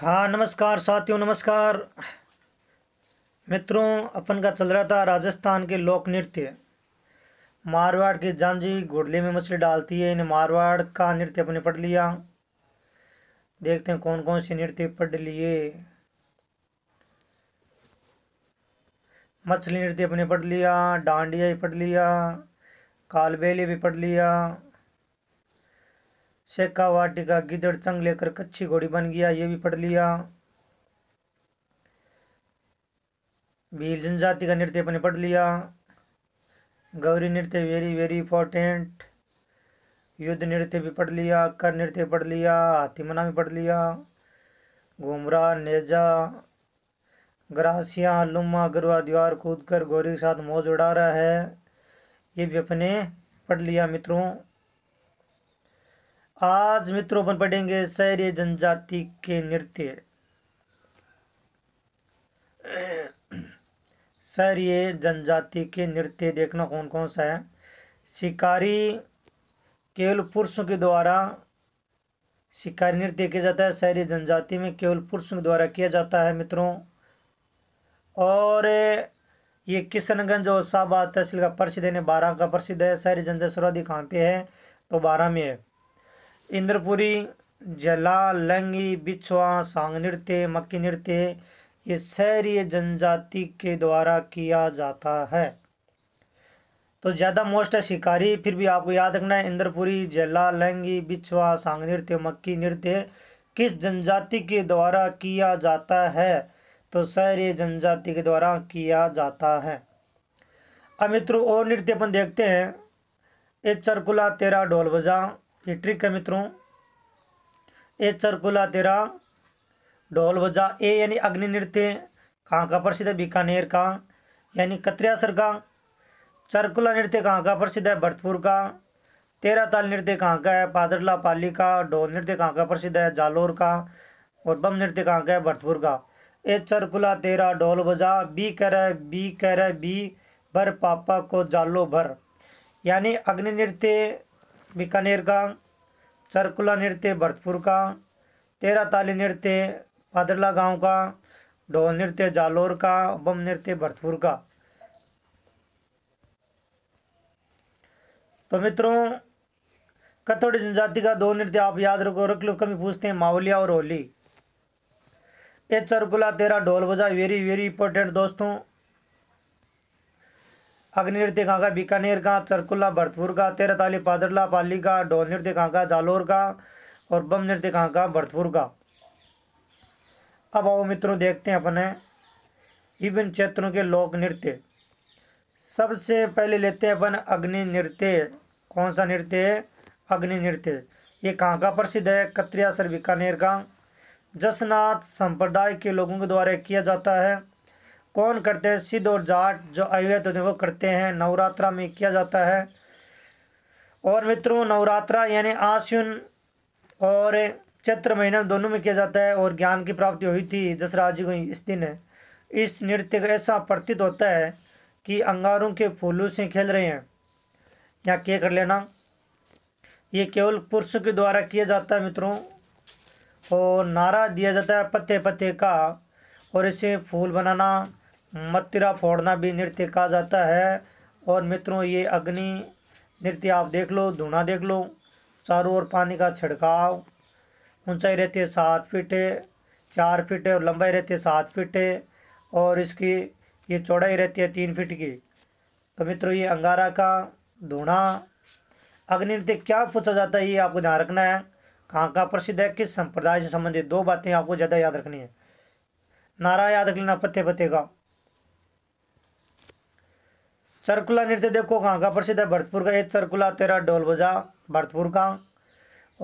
हाँ नमस्कार साथियों नमस्कार मित्रों अपन का चल रहा था राजस्थान के लोक नृत्य मारवाड़ की जांजी घुड़ले में मछली डालती है इन्हें मारवाड़ का नृत्य अपने पढ़ लिया देखते हैं कौन कौन से नृत्य पढ़ लिए मछली नृत्य अपने पढ़ लिया डांडिया भी पढ़ लिया कालबेली भी पढ़ लिया शेखा का गिदड़ चंग लेकर कच्ची घोड़ी बन गया ये भी पढ़ लिया भील जनजाति का नृत्य अपने पढ़ लिया गौरी नृत्य वेरी वेरी इंपॉर्टेंट युद्ध नृत्य भी पढ़ लिया कर नृत्य पढ़ लिया हाथी मना भी पढ़ लिया घुमरा नेजा ग्रासिया लुमा गरुआ दीवार कूद कर गौरी के साथ मौज उड़ा रहा है ये भी अपने पढ़ लिया मित्रों आज मित्रों पर पढ़ेंगे शहरी जनजाति के नृत्य शहरीय जनजाति के नृत्य देखना कौन कौन सा है शिकारी केवल पुरुषों के द्वारा शिकारी नृत्य किया जाता है शहरी जनजाति में केवल पुरुषों के द्वारा किया जाता है मित्रों और ये किशनगंज और साहबाद तहसील का प्रसिद्ध है बारह का प्रसिद्ध है शहरी जनजाति सर्वाधिक कहाँ पे है तो बारह में है इंद्रपुरी जला लंगी बिछुआ सांग नृत्य मक्की नृत्य ये शहरीय जनजाति के द्वारा किया जाता है तो ज़्यादा मोस्ट है शिकारी फिर भी आपको याद रखना है इंद्रपुरी जला लंगी बिछवा सांग नृत्य मक्की नृत्य किस जनजाति के द्वारा किया जाता है तो शहरीय जनजाति के द्वारा किया जाता है अब मित्रों और नृत्य अपन देखते हैं ए चरकुला तेरा ढोल बजा ये ट्रिक है मित्रों ए चरकुला तेरा ढोल बजा ए यानी अग्नि नृत्य कहाँ का प्रसिद्ध है बीकानेर का यानी कतरियासर का चरकुला नृत्य कहाँ का प्रसिद्ध है भरतपुर का तेरा ताल नृत्य कहाँ का है पादरला पाली का ढोल नृत्य कहाँ का प्रसिद्ध है जालोर का और बम नृत्य कहाँ का है भरतपुर का ए चरकुला तेरा ढोल बजा बी कर बी कर बी भर पापा को जालो भर यानी अग्नि नृत्य बीकानेर का चरकुला नृत्य भरतपुर का तेरा ताली नृत्य पादरला गांव का ढोल नृत्य जालोर का बम नृत्य भरतपुर का तो मित्रों कथोड़ी जनजाति का दो नृत्य आप याद रखो रख लो कभी पूछते हैं मावलिया और होली ये चरकुला तेरा ढोल बजा वेरी वेरी इंपॉर्टेंट दोस्तों अग्निर्ति खांगा बीकानेर का चरकुल्ला भरतपुर का तेरताली पादरला पाली का डोल नृत्य खांगा जालोर का और बम नृत्य खांगा भरतपुर का अब आओ मित्रों देखते हैं अपने विभिन्न क्षेत्रों के लोक नृत्य सबसे पहले लेते हैं अपन अग्नि नृत्य कौन सा नृत्य है अग्नि नृत्य ये कहाँ का प्रसिद्ध है कत्रिया सर बीकानेर का जसनाथ संप्रदाय के लोगों के द्वारा किया जाता है कौन करते हैं सिद्ध और जाट जो अवैध होते हैं वो करते हैं नवरात्रा में किया जाता है और मित्रों नवरात्रा यानी आश्विन और चैत्र महीने दोनों में किया जाता है और ज्ञान की प्राप्ति हुई थी जसराज जी को इस दिन इस नृत्य का ऐसा प्रतीत होता है कि अंगारों के फूलों से खेल रहे हैं या क्या कर लेना ये केवल पुरुषों के द्वारा किया जाता है मित्रों और नारा दिया जाता है पत्ते पत्ते का और इसे फूल बनाना मत्तिरा फोड़ना भी नृत्य कहा जाता है और मित्रों ये अग्नि नृत्य आप देख लो धुना देख लो चारों ओर पानी का छिड़काव ऊंचाई रहती है सात फीट चार फीट और लंबाई रहती है सात फीट और इसकी ये चौड़ाई रहती है तीन फीट की तो मित्रों ये अंगारा का धुना अग्नि नृत्य क्या पूछा जाता है ये आपको ध्यान रखना है कहाँ का प्रसिद्ध है किस संप्रदाय से संबंधित दो बातें आपको ज़्यादा याद रखनी है नारा याद रख लेना पत्ते पत्ते का सरकुला नृत्य देखो कहाँ का प्रसिद्ध है भरतपुर का एक सरकुला तेरा ढोल बजा भरतपुर का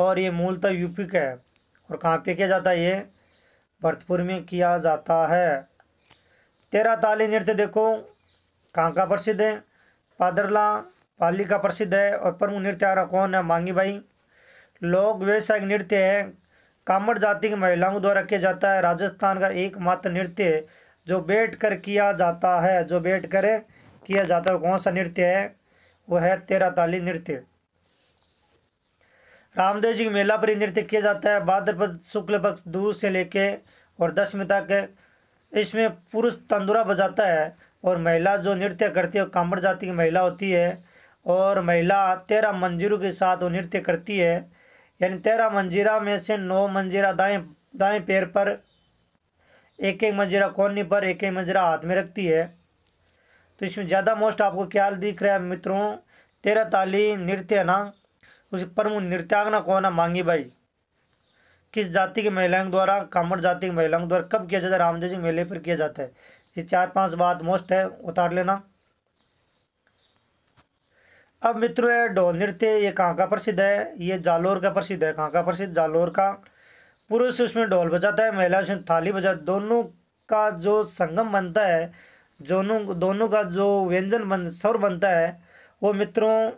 और ये मूलतः तो यूपी का है और कहाँ पे किया जाता है ये भरतपुर में किया जाता है तेरा ताली नृत्य देखो कहाँ का प्रसिद्ध है पादरला पाली का प्रसिद्ध है और प्रमुख नृत्य आ रहा कौन है मांगी भाई लोक व्यवसायिक नृत्य है कामड़ जाति की महिलाओं द्वारा किया जाता है राजस्थान का एकमात्र नृत्य जो बैठ कर किया जाता है जो बैठ कर किया जाता है कौन सा नृत्य है वो है तेरा ताली नृत्य रामदेव जी मेला पर नृत्य किया जाता है भाद्रपद शुक्ल पक्ष दूर से लेके और दसवीं तक इसमें पुरुष तंदुरा बजाता है और महिला जो नृत्य करती है कांबड़ जाति की महिला होती है और महिला तेरह मंजिरों के साथ वो नृत्य करती है यानी तेरह मंजिरा में से नौ मंजिरा दाएं दाएं पैर पर एक एक मंजिरा कोनी पर एक एक मंजिरा हाथ में रखती है तो इसमें ज़्यादा मोस्ट आपको क्या दिख रहा है मित्रों तेरा ताली नृत्य ना उस प्रमुख नृत्यांगना कौन है मांगी बाई किस जाति की महिलाओं द्वारा कामर जाति की महिलाओं द्वारा कब किया जाता है जी मेले पर किया जाता है ये चार पांच बात मोस्ट है उतार लेना अब मित्रों है ढोल नृत्य ये कहाँ का प्रसिद्ध है ये जालोर का प्रसिद्ध है कहाँ का प्रसिद्ध जालोर का पुरुष उसमें ढोल बजाता है महिला उसमें थाली बजाती दोनों का जो संगम बनता है दोनों दोनों का जो व्यंजन बन स्वर बनता है वो मित्रों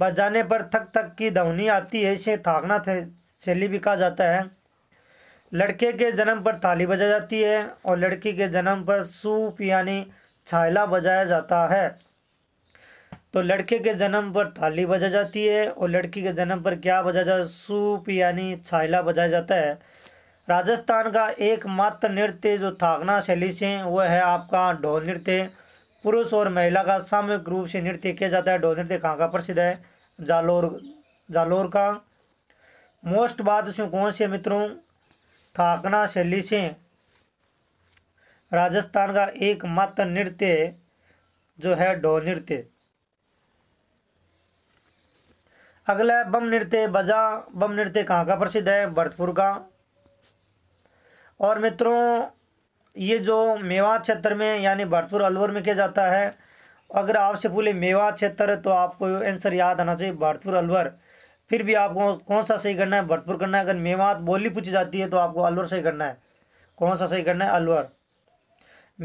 बजाने पर थक थक की धवनी आती है इसे थाकना थे शैली भी कहा जाता है लड़के के जन्म पर थाली बजाई जाती है और लड़की के जन्म पर सूप यानी छायला बजाया जाता है तो लड़के के जन्म पर थाली बजा जाती है और लड़की के जन्म पर क्या बजाया जाता है सूप यानी छायला बजाया जाता है राजस्थान का एकमात्र नृत्य जो थाकना शैली से वह है आपका ढोल नृत्य पुरुष और महिला का सामूहिक रूप से नृत्य किया जाता है ढोल नृत्य कहाँ का प्रसिद्ध है जालोर जालोर का मोस्ट बात उसमें कौन से मित्रों थाकना शैली से राजस्थान का एकमात्र नृत्य जो है ढोल नृत्य अगला बम नृत्य बजा बम नृत्य कहाँ का प्रसिद्ध है भरतपुर का और मित्रों ये जो मेवात क्षेत्र में यानी भरतपुर अलवर में किया जाता है अगर आपसे बोले मेवात क्षेत्र तो आपको आंसर याद आना चाहिए भरतपुर अलवर फिर भी आपको कौन सा सही करना है भरतपुर करना है अगर मेवात बोली पूछी जाती है तो आपको अलवर सही करना है कौन सा सही करना है अलवर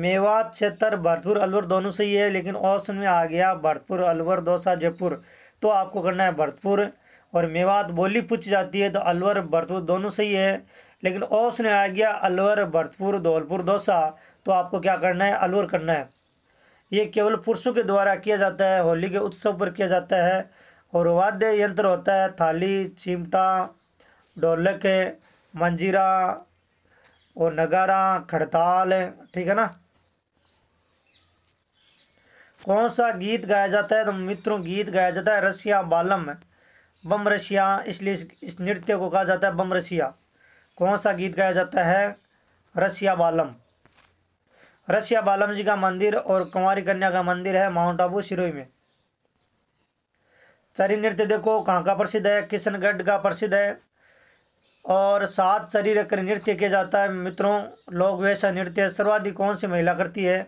मेवात क्षेत्र भरतपुर अलवर दोनों सही है लेकिन ऑप्शन में आ गया भरतपुर अलवर दौसा जयपुर तो आपको करना है भरतपुर और मेवात बोली पूछी जाती है तो अलवर भरतपुर दोनों सही है लेकिन औस ने आ गया अलवर भरतपुर धौलपुर दौसा तो आपको क्या करना है अलवर करना है ये केवल पुरुषों के द्वारा किया जाता है होली के उत्सव पर किया जाता है और वाद्य यंत्र होता है थाली चिमटा ढोलक मंजीरा और नगारा खड़ताल ठीक है ना कौन सा गीत गाया जाता है तो मित्रों गीत गाया जाता है रसिया बालम बम रसिया इसलिए इस नृत्य को कहा जाता है बम रसिया कौन सा गीत गाया जाता है रसिया बालम रसिया बालम जी का मंदिर और कुंवारी कन्या का मंदिर है माउंट आबू सिरोई में चरी नृत्य देखो कहाँ का प्रसिद्ध है किशनगढ़ का प्रसिद्ध है और सात शरीर रखकर नृत्य किया जाता है मित्रों लोग वैसा नृत्य सर्वाधिक कौन सी महिला करती है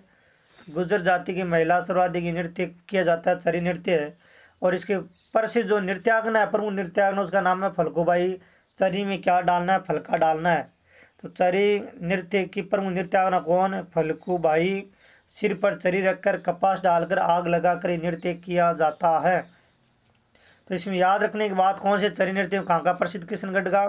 गुजर जाति की महिला सर्वाधिक नृत्य किया जाता है चरी नृत्य है और इसके प्रसिद्ध जो नृत्यांगना है प्रमुख नृत्यांगना उसका नाम है फलकूबाई चरी में क्या डालना है फलका डालना है तो चरी नृत्य की प्रमुख नृत्यावना कौन है फलकू भाई सिर पर चरी रखकर कपास डालकर आग लगाकर नृत्य किया जाता है तो इसमें याद रखने की बात कौन से चरी नृत्य कहाँ का प्रसिद्ध किशनगढ़ का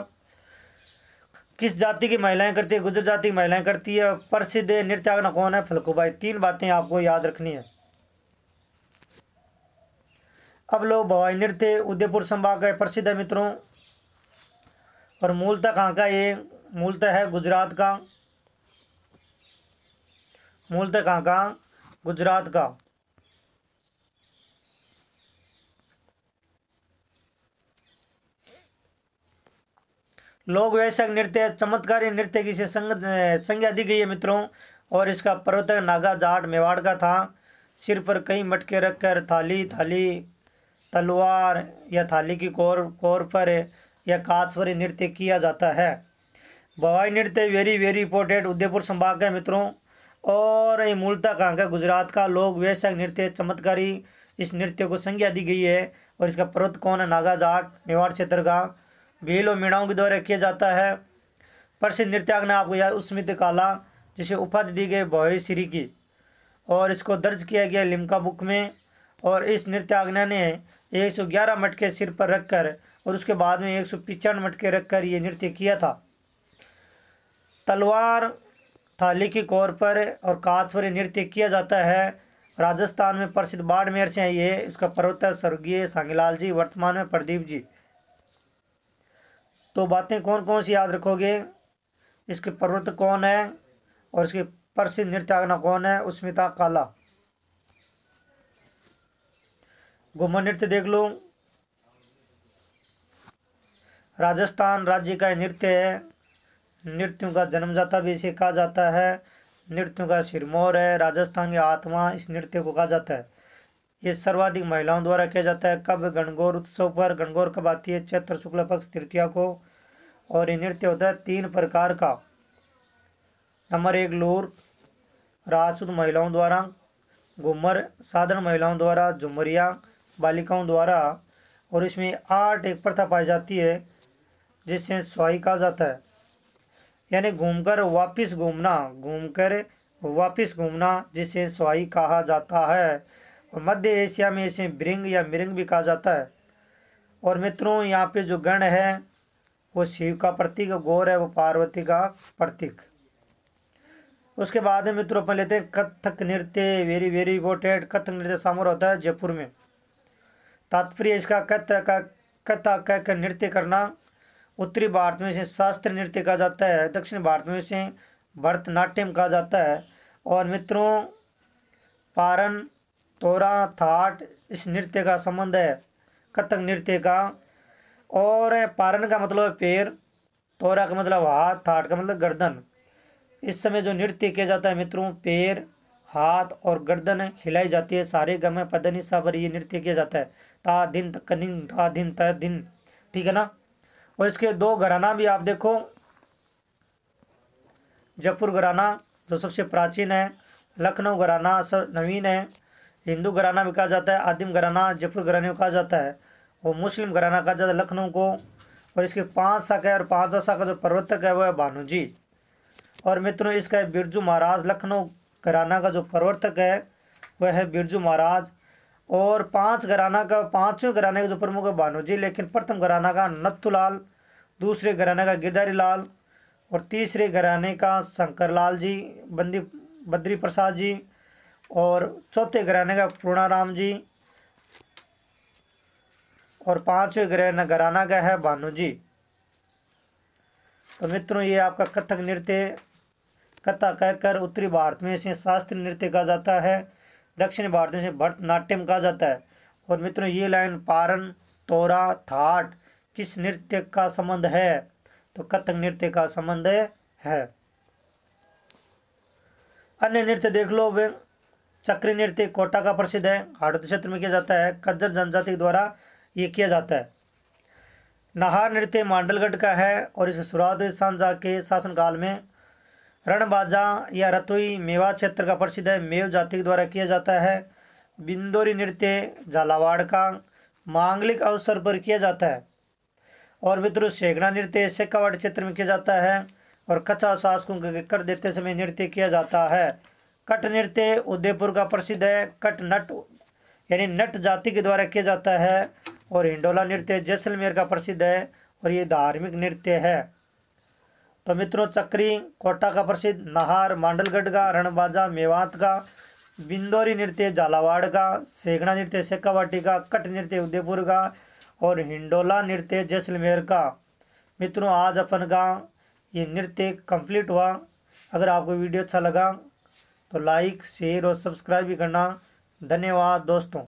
किस जाति की महिलाएं करती है गुजर जाति की महिलाएं करती है प्रसिद्ध नृत्यागना कौन है फलकूबाई तीन बातें आपको याद रखनी है अब लोग भवाई नृत्य उदयपुर संभाग का प्रसिद्ध है मित्रों और मूलतः कहाँ का ये मूलतः है गुजरात का मूलतः कहाँ का गुजरात का लोक वैश्यक नृत्य चमत्कारी नृत्य की से संग संज्ञा दी गई है मित्रों और इसका पर्वतक नागा जाट मेवाड़ का था सिर पर कई मटके रखकर थाली थाली तलवार या थाली की कोर कोर पर या कातस्वरी नृत्य किया जाता है भवाई नृत्य वेरी वेरी इंपोर्टेंट उदयपुर संभाग का मित्रों और ये मूलतः कहाँ का गुजरात का लोग वैश्य नृत्य चमत्कारी इस नृत्य को संज्ञा दी गई है और इसका पर्वत कौन है नागा जाट मेवाड़ क्षेत्र का भील और मीणाओं के द्वारा किया जाता है प्रसिद्ध ने आपको याद उसमित काला जिसे उपाधि दी गई भवाई श्री की और इसको दर्ज किया गया लिमका बुक में और इस नृत्याग्ना ने एक 111 मटके सिर पर रखकर और उसके बाद में एक सौ पिचन मटके रखकर ये नृत्य किया था तलवार थाली के कोर पर और काच पर नृत्य किया जाता है राजस्थान में प्रसिद्ध बाड़मेर से है ये इसका पर्वत है स्वर्गीय सांगीलाल जी वर्तमान में प्रदीप जी तो बातें कौन कौन सी याद रखोगे इसके पर्वत कौन है और इसके प्रसिद्ध नृत्यागना कौन है उस्मिता काला गुम्मा नृत्य देख लो राजस्थान राज्य का नृत्य है नृत्यों का जन्मजाता भी इसे कहा जाता है नृत्यों का सिरमौर है राजस्थान की आत्मा इस नृत्य को कहा जाता है ये सर्वाधिक महिलाओं द्वारा किया जाता है कब गणगौर उत्सव पर गणगौर कब आती है चैत्र शुक्ल पक्ष तृतीया को और ये नृत्य होता है तीन प्रकार का नंबर एक लोर राजसूद महिलाओं द्वारा घूमर साधारण महिलाओं द्वारा झुमरिया बालिकाओं द्वारा और इसमें आठ एक प्रथा पाई जाती है जिसे स्वाही कहा जाता है यानी घूमकर वापस घूमना घूमकर वापस घूमना जिसे स्वाही कहा जाता है और मध्य एशिया में इसे ब्रिंग या मिरिंग भी कहा जाता है और मित्रों यहाँ पे जो गण है वो शिव का प्रतीक गौर है वो पार्वती का प्रतीक उसके बाद में मित्रों अपन लेते हैं कथक नृत्य वेरी वेरी इंपोर्टेंट कथक नृत्य सामूर होता है जयपुर में तात्पर्य इसका कथ का कथा कह कर नृत्य करना उत्तरी भारत में इसे शास्त्रीय नृत्य कहा जाता है दक्षिण भारत में इसे भरतनाट्यम कहा जाता है और मित्रों पारन तोरा थाट इस नृत्य का संबंध है कथक नृत्य का और पारन का मतलब है पैर तोरा का मतलब हाथ थाट का मतलब गर्दन इस समय जो नृत्य किया जाता है मित्रों पैर हाथ और गर्दन हिलाई जाती है सारे गम पदनी सा पर ये नृत्य किया जाता है ता दिन तक दिन ता दिन ता दिन ठीक है ना और इसके दो घराना भी आप देखो जयपुर घराना जो सबसे प्राचीन है लखनऊ घराना सब नवीन है हिंदू घराना भी कहा जाता है आदिम घराना जयपुर घराने को कहा जाता है और मुस्लिम घराना कहा जाता है लखनऊ को और इसके पांच शाखा है और पाँचवा शाखा जो पर्वतक है वह है भानु जी और मित्रों इसका है बिरजू महाराज लखनऊ घराना का जो प्रवर्तक है वह है बिरजू महाराज और पांच घराना का पांचवें घराने का जो प्रमुख है भानोजी लेकिन प्रथम घराना का नत्थुलाल दूसरे घराने का गिरधारी लाल और तीसरे घराने का शंकर लाल जी बंदी बद्री प्रसाद जी और चौथे घराने का पूर्णाराम जी और पांचवें ग्रहण घराना का है भानु जी तो मित्रों ये आपका कथक नृत्य कथा कहकर उत्तरी भारत में इसे शास्त्रीय नृत्य कहा जाता है दक्षिण भारत से भरतनाट्यम कहा जाता है और मित्रों ये लाइन पारन तोरा थाट किस नृत्य का संबंध है तो कथक नृत्य का संबंध है अन्य नृत्य देख लो वे चक्री नृत्य कोटा का प्रसिद्ध है हाड़ौत क्षेत्र में किया जाता है कज्जर जनजाति द्वारा ये किया जाता है नाहर नृत्य मांडलगढ़ का है और इसे शुरुआत शाहजहाँ के शासनकाल में रणबाजा या रतोई मेवा क्षेत्र का प्रसिद्ध है मेव जाति के द्वारा किया जाता है बिंदोरी नृत्य झालावाड़ का मांगलिक अवसर पर किया जाता है और मित्र सेगड़ा नृत्य सेक्कावाड़ क्षेत्र में किया जाता है और कच्चा शासकों के कर देते समय नृत्य किया जाता है कट नृत्य उदयपुर का प्रसिद्ध है कट नट यानी नट जाति के द्वारा किया जाता है और हिंडोला नृत्य जैसलमेर का प्रसिद्ध है और ये धार्मिक नृत्य है तो मित्रों चक्री कोटा का प्रसिद्ध नहार मांडलगढ़ का रणबाजा मेवात का बिंदौरी नृत्य झालावाड़ का सेगड़ा नृत्य शेखावाटी का कट नृत्य उदयपुर का और हिंडोला नृत्य जैसलमेर का मित्रों आज अपन का ये नृत्य कंप्लीट हुआ अगर आपको वीडियो अच्छा लगा तो लाइक शेयर और सब्सक्राइब भी करना धन्यवाद दोस्तों